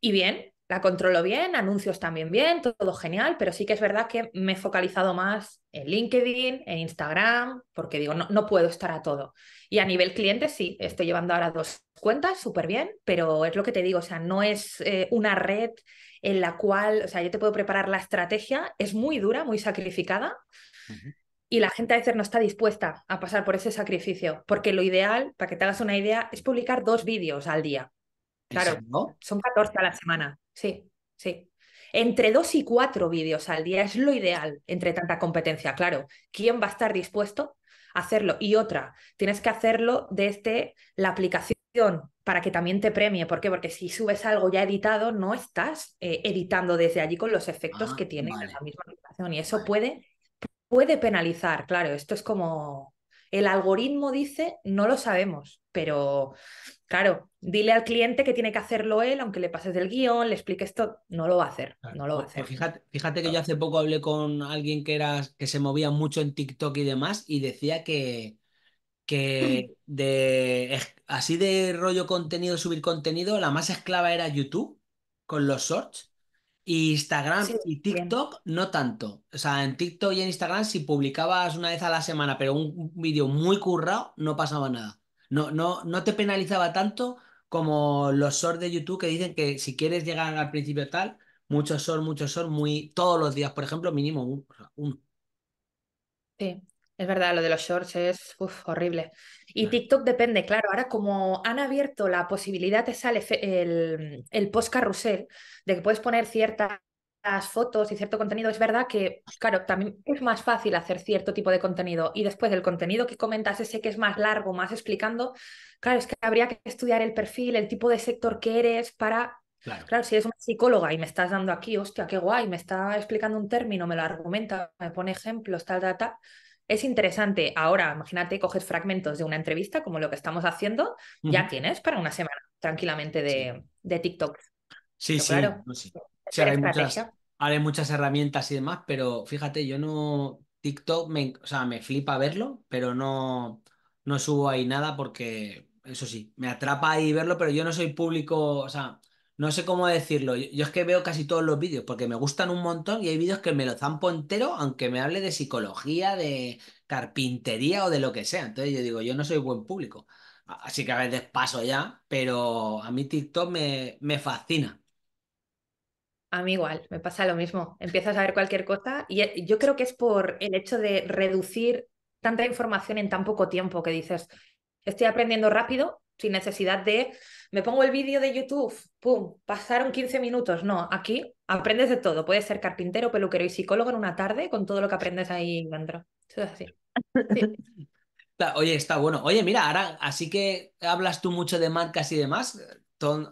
Y bien, la controlo bien, anuncios también bien, todo genial, pero sí que es verdad que me he focalizado más en LinkedIn, en Instagram, porque digo, no, puedo estar a todo. Y a nivel cliente, sí, estoy llevando ahora dos cuentas súper bien, pero es lo que te digo, o sea, no es eh, una red en la cual, o sea, yo te puedo preparar la estrategia, es muy dura, muy sacrificada. Y la gente a veces no está dispuesta a pasar por ese sacrificio, porque lo ideal, para que te hagas una idea, es publicar dos vídeos al día. Claro, son 14 a la semana sí, sí. Entre dos y cuatro vídeos al día es lo ideal entre tanta competencia, claro. ¿Quién va a estar dispuesto a hacerlo? Y otra, tienes que hacerlo desde la aplicación para que también te premie. ¿Por qué? Porque si subes algo ya editado, no estás eh, editando desde allí con los efectos ah, que tiene la misma aplicación. Y eso puede, puede penalizar, claro. Esto es como el algoritmo dice, no lo sabemos pero claro, dile al cliente que tiene que hacerlo él, aunque le pases el guión, le expliques esto, no lo va a hacer, no lo va a pues, pues fíjate, fíjate, que yo hace poco hablé con alguien que era, que se movía mucho en TikTok y demás, y decía que, que de así de rollo contenido, subir contenido, la más esclava era YouTube con los shorts. Instagram y TikTok no tanto. O sea, en TikTok y en Instagram si publicabas una vez a la semana, pero un vídeo muy currado, no pasaba nada. No, no, te penalizaba tanto como los shorts de YouTube que dicen que si quieres llegar al principio tal, muchos shorts, muchos shorts, muy, todos los días, por ejemplo, mínimo uno. Sí, es verdad, lo de los shorts es horrible. Y TikTok depende, claro. Ahora, como han abierto la posibilidad, te sale el, post carrusel de que puedes poner cierta las fotos y cierto contenido, es verdad que, claro, también es más fácil hacer cierto tipo de contenido y después del contenido que comentas ese que es más largo, más explicando, claro, es que habría que estudiar el perfil, el tipo de sector que eres para... Claro. si eres una psicóloga y me estás dando aquí, hostia, qué guay, me está explicando un término, me lo argumenta, me pone ejemplos, tal, tal, tal. Es interesante. Ahora, imagínate, coges fragmentos de una entrevista como lo que estamos haciendo, ya tienes para una semana tranquilamente de, TikTok. Sí, sí, claro, sí ahora hay, muchas, herramientas y demás, pero fíjate, yo no. TikTok, o sea, me flipa verlo, pero no, no subo ahí nada porque, eso sí, me atrapa ahí verlo, pero yo no soy público, o sea, no sé cómo decirlo. Yo, es que veo casi todos los vídeos porque me gustan un montón y hay vídeos que me lo zampo entero, aunque me hable de psicología, de carpintería o de lo que sea. Entonces yo digo, yo no soy buen público. Así que a veces paso ya, pero a mí TikTok me, me fascina. A mí igual, me pasa lo mismo. Empiezas a ver cualquier cosa y e, yo creo que es por el hecho de reducir tanta información en tan poco tiempo que dices, estoy aprendiendo rápido sin necesidad de, me pongo el vídeo de YouTube, ¡pum!, pasaron 15 minutos. No, aquí aprendes de todo. Puedes ser carpintero, peluquero y psicólogo en una tarde con todo lo que aprendes ahí dentro. Eso así. Oye, está bueno. Oye, mira, ahora, así que hablas tú mucho de marcas y demás, eh,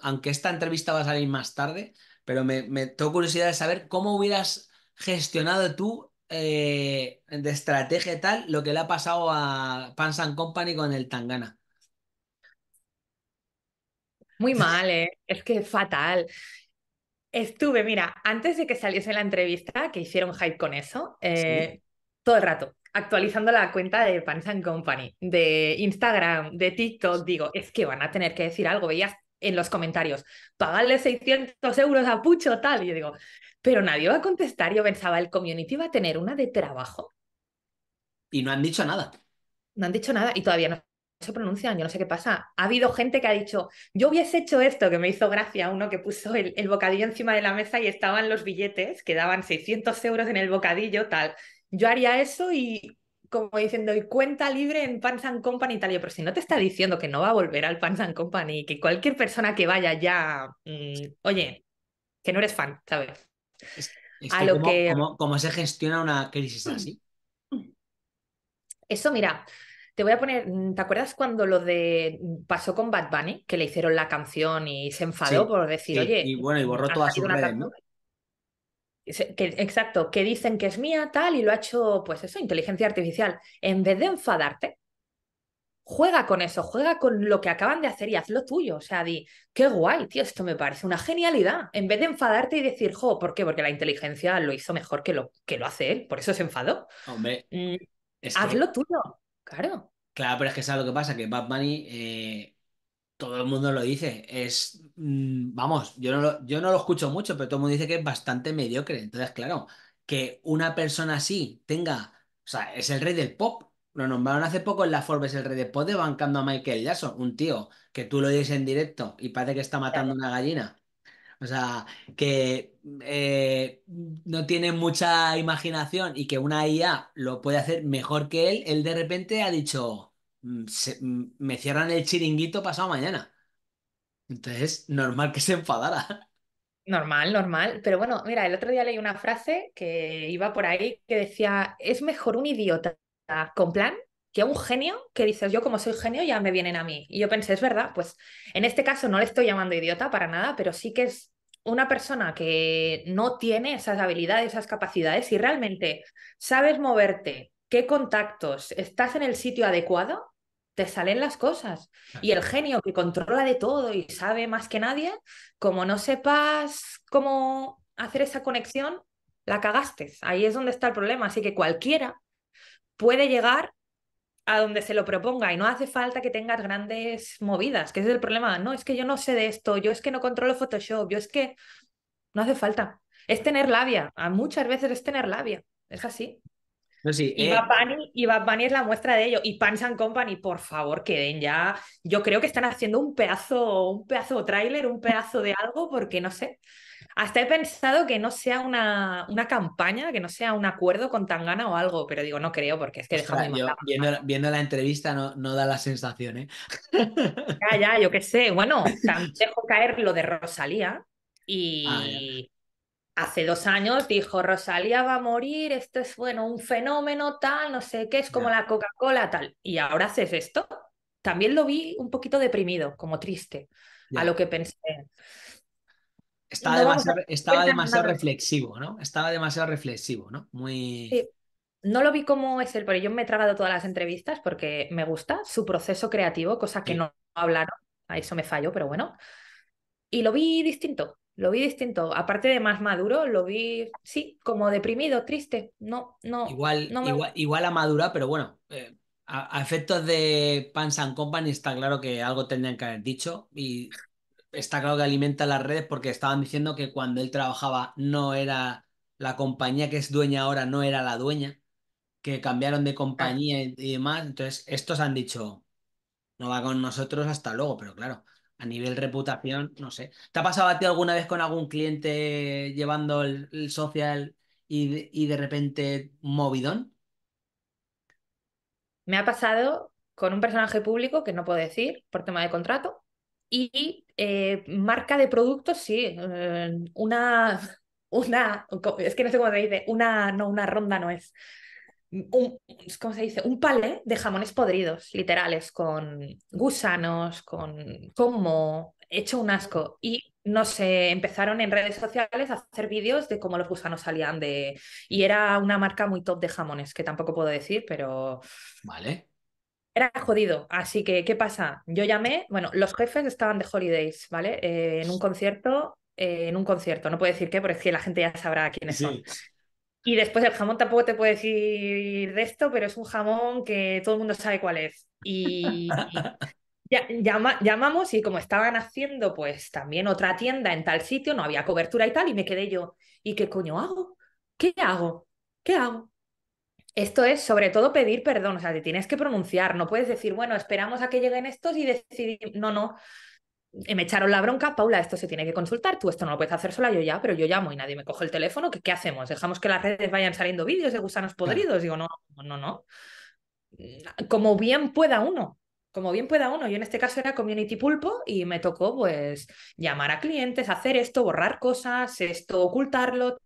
aunque esta entrevista va a salir más tarde, pero me, me tengo curiosidad de saber cómo hubieras gestionado tú eh, de estrategia y tal lo que le ha pasado a Pans Company con el Tangana. Muy mal, ¿eh? es que fatal. Estuve, mira, antes de que saliese la entrevista, que hicieron hype con eso, eh, todo el rato, actualizando la cuenta de Pans Company, de Instagram, de TikTok, digo, es que van a tener que decir algo. Veías en los comentarios, pagarle 600 euros a Pucho, tal. Y yo digo, pero nadie va a contestar. Yo pensaba, el community va a tener una de trabajo. Y no han dicho nada. No han dicho nada y todavía no se pronuncian, yo no sé qué pasa. Ha habido gente que ha dicho, yo hubiese hecho esto, que me hizo gracia uno que puso el, bocadillo encima de la mesa y estaban los billetes que daban 600 euros en el bocadillo, tal. Yo haría eso y como diciendo, y cuenta libre en Pants Company y tal. pero si no te está diciendo que no va a volver al Pants Company Company, que cualquier persona que vaya ya, mm, oye, que no eres fan, ¿sabes? Es, cómo, se gestiona una crisis mm. así? Eso, mira, te voy a poner, mm, ¿te acuerdas cuando lo de pasó con Bad Bunny, que le hicieron la canción y se enfadó por decir, oye, y bueno, y borró todas sus redes, ¿no? exacto, que dicen que es mía, tal, y lo ha hecho, pues eso, inteligencia artificial. En vez de enfadarte, juega con eso, juega con lo que acaban de hacer y hazlo tuyo. O sea, di, qué guay, tío, esto me parece una genialidad. En vez de enfadarte y decir, jo, ¿por qué? Porque la inteligencia lo hizo mejor que lo, que lo hace él, por eso se enfadó. Hombre, mm, lo hazlo tuyo, claro. Claro, pero es que sabes lo que pasa, que Bad Bunny eh, todo el mundo lo dice. Es, mm, vamos, yo no, lo, yo no lo escucho mucho, pero todo el mundo dice que es bastante mediocre. Entonces, claro, que una persona así tenga, o sea, es el rey del pop. Lo nombraron hace poco en la Forbes el rey del pop de bancando a Michael Jackson, un tío que tú lo dices en directo y parece que está matando una gallina. O sea, que eh, no tiene mucha imaginación y que una IA lo puede hacer mejor que él, él de repente ha dicho, Mm, se, mm, me cierran el chiringuito pasado mañana. Entonces, normal que se enfadara. Normal, normal. Pero bueno, mira, el otro día leí una frase que iba por ahí que decía, es mejor un idiota con plan que un genio que dices, yo como soy genio ya me vienen a mí. Y yo pensé, es verdad, pues en este caso no le estoy llamando idiota para nada, pero sí que es una persona que no tiene esas habilidades, esas capacidades y realmente sabes moverte, qué contactos, estás en el sitio adecuado, te salen las cosas. Y el genio que controla de todo y sabe más que nadie, como no sepas cómo hacer esa conexión, la cagaste. Ahí es donde está el problema. Así que cualquiera puede llegar a donde se lo proponga y no hace falta que tengas grandes movidas, que es el problema. No, es que yo no sé de esto, yo es que no controlo Photoshop, yo es que no hace falta. Es tener labia, a muchas veces es tener labia, es así. Eh, y, Bad Bunny, es la muestra de ello. Y Pans and Company, por favor, queden ya. Yo creo que están haciendo un pedazo, un pedazo tráiler, un pedazo de algo, porque no sé. Hasta he pensado que no sea una, campaña, que no sea un acuerdo con Tangana o algo, pero digo, no creo, porque es que déjame viendo, la entrevista no, no, da la sensación, ¿eh? Ya, ya, yo qué sé. Bueno, dejo caer lo de Rosalía y. Ah, hace dos años dijo Rosalía va a morir, esto es bueno, un fenómeno tal, no sé qué, es como la Coca-Cola tal. Y ahora haces esto. También lo vi un poquito deprimido, como triste, a lo que pensé. Estaba demasiado, reflexivo, ¿no? Estaba demasiado reflexivo, ¿no? Muy. Sí. No lo vi como es el, pero yo me he tragado todas las entrevistas porque me gusta su proceso creativo, cosa que no hablaron, a eso me fallo, pero bueno. Y lo vi distinto, lo vi distinto. Aparte de más maduro, lo vi, sí, como deprimido, triste. No, no. Igual, igual, a madura, pero bueno, eh, a, efectos de Pans and Company está claro que algo tendrían que haber dicho y está claro que alimenta las redes porque estaban diciendo que cuando él trabajaba no era la compañía que es dueña ahora, no era la dueña, que cambiaron de compañía y demás. Entonces, estos han dicho, no va con nosotros hasta luego, pero claro a nivel reputación, no sé. ¿Te ha pasado a ti alguna vez con algún cliente llevando el, social y de, repente movidón? Me ha pasado con un personaje público que no puedo decir por tema de contrato y eh, marca de productos, sí, eh, una, una, es que no sé cómo se dice, una, no, una ronda no es, un, ¿cómo se dice? Un palé de jamones podridos, literales, con gusanos, con como, hecho un asco. Y no sé, empezaron en redes sociales a hacer vídeos de cómo los gusanos salían de... Y era una marca muy top de jamones, que tampoco puedo decir, pero... Vale. Era jodido, así que, ¿qué pasa? Yo llamé, bueno, los jefes estaban de holidays, ¿vale? Eh, en un concierto, eh, en un concierto, no puedo decir qué, porque es que la gente ya sabrá quiénes son. Y después el jamón tampoco te puedo decir de esto, pero es un jamón que todo el mundo sabe cuál es. Y llamamos y como estaban haciendo pues también otra tienda en tal sitio, no había cobertura y tal, y me quedé yo, ¿y qué coño hago? ¿Qué hago? ¿Qué hago? Esto es sobre todo pedir perdón, o sea, te tienes que pronunciar, no puedes decir, bueno, esperamos a que lleguen estos y decidir, no, no, me echaron la bronca, Paula, esto se tiene que consultar, tú esto no lo puedes hacer sola, yo ya, pero yo llamo y nadie me coge el teléfono, ¿qué, hacemos? ¿Dejamos que las redes vayan saliendo vídeos de gusanos podridos? Digo, no, no, no. Como bien pueda uno, como bien pueda uno. Yo en este caso era Community Pulpo y me tocó pues llamar a clientes, hacer esto, borrar cosas, esto, ocultarlo,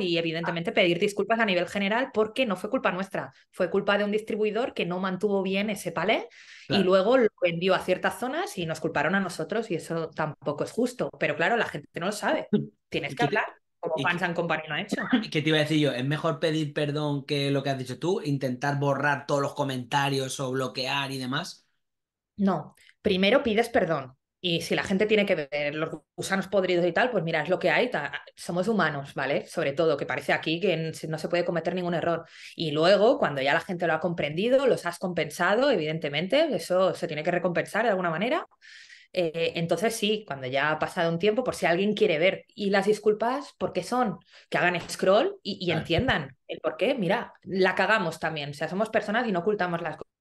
y evidentemente pedir disculpas a nivel general porque no fue culpa nuestra, fue culpa de un distribuidor que no mantuvo bien ese palé y luego lo vendió a ciertas zonas y nos culparon a nosotros y eso tampoco es justo, pero claro, la gente no lo sabe, tienes que hablar. Como Fans and Company ha hecho. ¿Qué te iba a decir yo? ¿Es mejor pedir perdón que lo que has dicho tú? ¿Intentar borrar todos los comentarios o bloquear y demás? No. Primero pides perdón. Y si la gente tiene que ver los gusanos podridos y tal, pues mira, es lo que hay. Somos humanos, ¿vale? Sobre todo, que parece aquí que no se puede cometer ningún error. Y luego, cuando ya la gente lo ha comprendido, los has compensado, evidentemente, eso se tiene que recompensar de alguna manera. Eh, entonces sí, cuando ya ha pasado un tiempo, por si alguien quiere ver. Y las disculpas, ¿por qué son? Que hagan scroll y, entiendan el por qué. Mira, la cagamos también. O sea, somos personas y no ocultamos las cosas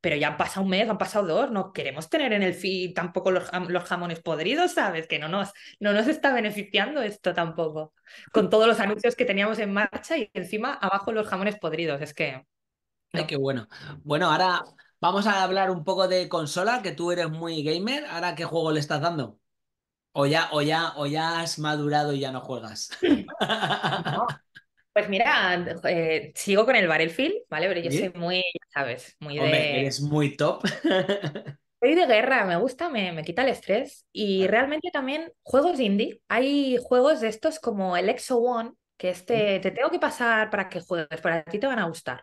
pero ya han pasado un mes, han pasado dos, no queremos tener en el feed tampoco los, jamones podridos, ¿sabes? Que no nos, no nos está beneficiando esto tampoco, con todos los anuncios que teníamos en marcha y encima abajo los jamones podridos, es que... qué bueno. Bueno, ahora vamos a hablar un poco de consola, que tú eres muy gamer, ahora qué juego le estás dando. O ya, o ya, o ya has madurado y ya no juegas. Pues mira, eh, sigo con el Battlefield, ¿vale? Pero yo soy muy, ya sabes, muy Hombre, muy top. soy de guerra, me gusta, me, quita el estrés. Y realmente también juegos indie. Hay juegos de estos como el Exo One, que este te tengo que pasar para que juegues, para ti te van a gustar.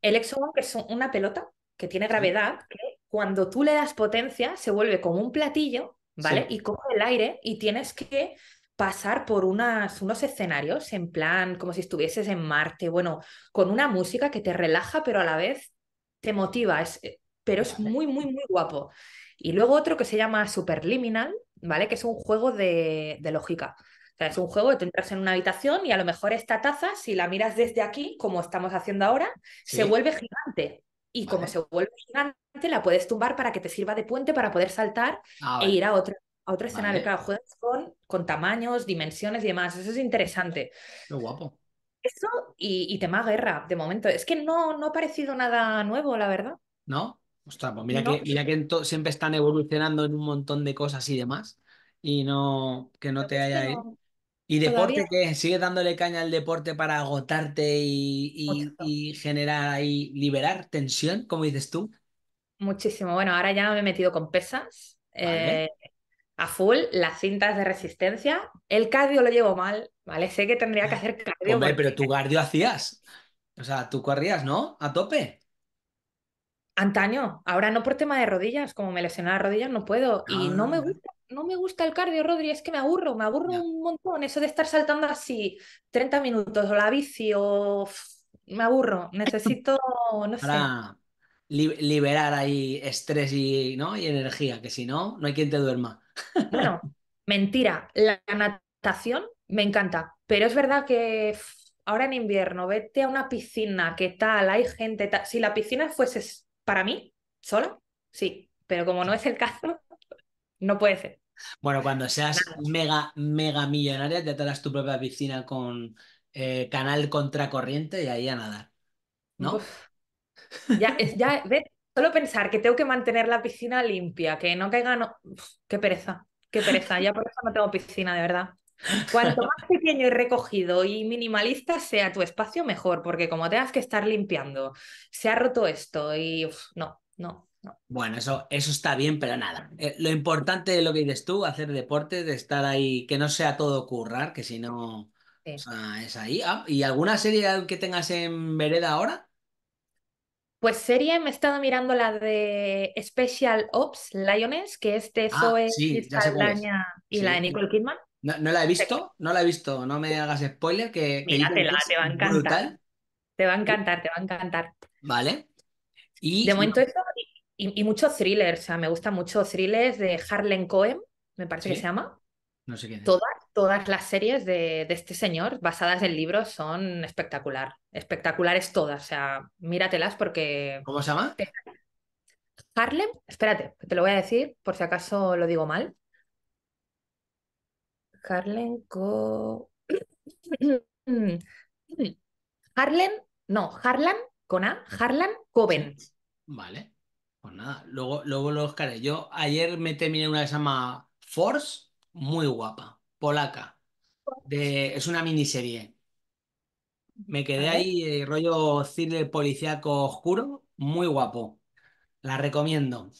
El Exo One, que es una pelota que tiene gravedad, que cuando tú le das potencia se vuelve como un platillo, ¿vale? Y coge el aire y tienes que pasar por unas, unos escenarios en plan como si estuvieses en Marte, bueno, con una música que te relaja pero a la vez te motiva, es, eh, pero es muy, muy, muy guapo. Y luego otro que se llama Superliminal, ¿vale? Que es un juego de, de lógica. sea, es un juego de te entras en una habitación y a lo mejor esta taza, si la miras desde aquí, como estamos haciendo ahora, se vuelve gigante. Y como se vuelve gigante, la puedes tumbar para que te sirva de puente para poder saltar ah, e ir a otro otro escenario. cada Claro, juegas con, con, tamaños, dimensiones y demás. Eso es interesante. Qué guapo. Eso y, y tema guerra, de momento. Es que no, no ha parecido nada nuevo, la verdad. ¿No? Ostras, pues mira que, mira que siempre están evolucionando en un montón de cosas y demás. Y no que no te haya. ¿Y deporte que sigue dándole caña al deporte para agotarte y, generar y liberar tensión, como dices tú? Muchísimo. Bueno, ahora ya me he metido con pesas. Eh, a full las cintas de resistencia. El cardio lo llevo mal, ¿vale? Sé que tendría que hacer cardio. Hombre, pero tu cardio hacías. O sea, tú corrías, ¿no? A tope. Antaño, ahora no por tema de rodillas, como me lesioné las rodillas no puedo. Y ah. no me gusta, no me gusta el cardio, Rodri, es que me aburro, me aburro un montón. Eso de estar saltando así 30 minutos o la bici o me aburro. Necesito, no Para liberar ahí estrés y, ¿no? y energía, que si no, no hay quien te duerma. Bueno, mentira, la natación me encanta, pero es verdad que ahora en invierno, vete a una piscina, ¿qué tal? Hay gente, si la piscina fuese para mí, sola, sí, pero como no es el caso, no puede ser. Bueno, cuando seas mega, mega millonaria, te atarás tu propia piscina con eh, canal contracorriente y ahí a nadar. ¿No? Ya, ya, ¿ves? Solo pensar que tengo que mantener la piscina limpia, que no caiga... No... qué pereza, qué pereza. Ya por eso no tengo piscina, de verdad. Cuanto más pequeño y recogido y minimalista sea tu espacio, mejor, porque como tengas que estar limpiando, se ha roto esto y no, no, no. Bueno, eso, eso está bien, pero nada. Eh, lo importante de lo que dices tú, hacer deporte, de estar ahí, que no sea todo currar, que si no es ahí. Ah, ¿Y alguna serie que tengas en vereda ahora? Pues serie me he estado mirando la de Special Ops Lioness, que es de ah, Zoe y la de Nicole Kidman. No, la he visto, no la he visto, no me hagas spoiler, que... que te va a encantar. Brutal. Te va a encantar, te va a encantar. Vale. Y... De momento y, muchos thrillers, o sea, me gustan mucho thrillers de Harlan Cohen, me parece que se llama. No sé quién es. Todas, todas las series de, este señor basadas en libros son espectacular. Espectaculares todas. O sea, míratelas porque. ¿Cómo se llama? Harlem, espérate, te lo voy a decir por si acaso lo digo mal. Harlem con. Harlem, no, Harlan con A, Harlan Coven. Vale, pues nada, luego, luego lo buscaré. Yo ayer me terminé una que se llama Force, muy guapa polaca. es una miniserie. Me quedé ahí, eh, rollo cine policíaco oscuro, muy guapo. La recomiendo.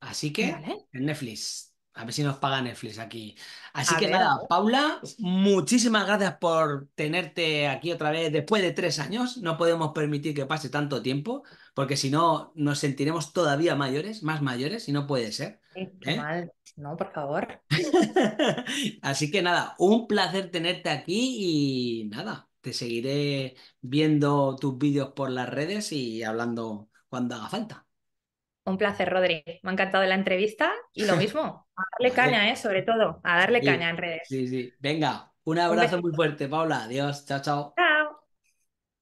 Así que, en Netflix. A ver si nos paga Netflix aquí. Así que nada, Paula, muchísimas gracias por tenerte aquí otra vez después de tres años. No podemos permitir que pase tanto tiempo, porque si no, nos sentiremos todavía mayores, más mayores, y no puede ser. ¿eh? mal. No, por favor. Así que nada, un placer tenerte aquí y nada, te seguiré viendo tus vídeos por las redes y hablando cuando haga falta. Un placer, Rodri. Me ha encantado la entrevista y lo mismo. A darle caña, Sobre todo, a darle caña en redes. Sí, sí. Venga, un abrazo muy fuerte, Paula. Adiós. Chao, chao. Chao.